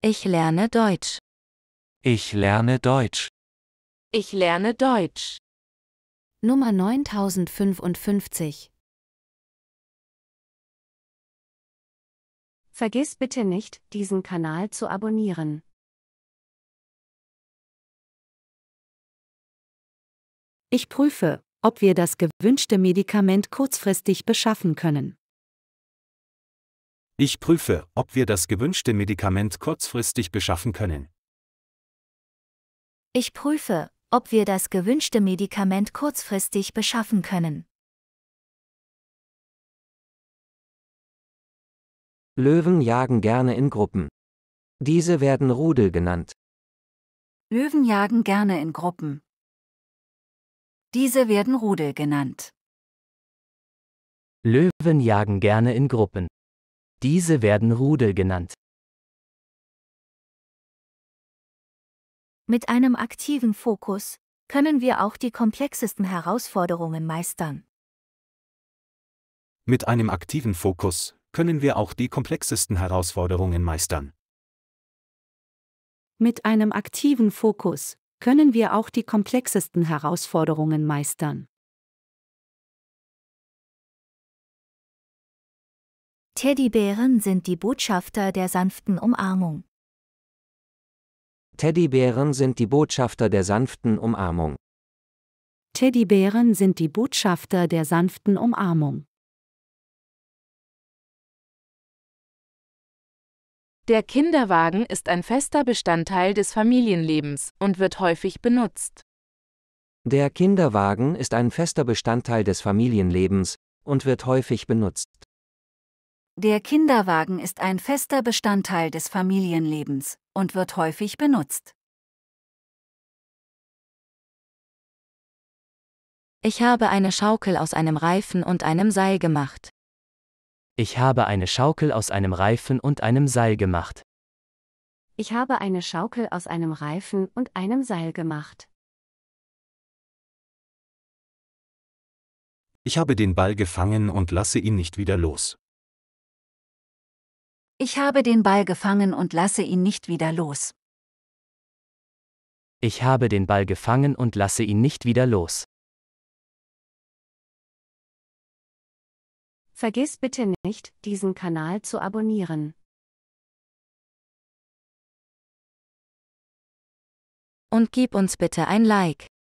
Ich lerne Deutsch. Ich lerne Deutsch. Ich lerne Deutsch. Nummer 9055. Vergiss bitte nicht, diesen Kanal zu abonnieren. Ich prüfe, ob wir das gewünschte Medikament kurzfristig beschaffen können. Ich prüfe, ob wir das gewünschte Medikament kurzfristig beschaffen können. Ich prüfe, ob wir das gewünschte Medikament kurzfristig beschaffen können. Löwen jagen gerne in Gruppen. Diese werden Rudel genannt. Löwen jagen gerne in Gruppen. Diese werden Rudel genannt. Löwen jagen gerne in Gruppen. Diese werden Rudel genannt. Mit einem aktiven Fokus können wir auch die komplexesten Herausforderungen meistern. Mit einem aktiven Fokus können wir auch die komplexesten Herausforderungen meistern. Mit einem aktiven Fokus können wir auch die komplexesten Herausforderungen meistern. Teddybären sind die Botschafter der sanften Umarmung. Teddybären sind die Botschafter der sanften Umarmung. Teddybären sind die Botschafter der sanften Umarmung. Der Kinderwagen ist ein fester Bestandteil des Familienlebens und wird häufig benutzt. Der Kinderwagen ist ein fester Bestandteil des Familienlebens und wird häufig benutzt. Der Kinderwagen ist ein fester Bestandteil des Familienlebens und wird häufig benutzt. Ich habe eine Schaukel aus einem Reifen und einem Seil gemacht. Ich habe eine Schaukel aus einem Reifen und einem Seil gemacht. Ich habe eine Schaukel aus einem Reifen und einem Seil gemacht. Ich habe den Ball gefangen und lasse ihn nicht wieder los. Ich habe den Ball gefangen und lasse ihn nicht wieder los. Ich habe den Ball gefangen und lasse ihn nicht wieder los. Vergiss bitte nicht, diesen Kanal zu abonnieren. Und gib uns bitte ein Like.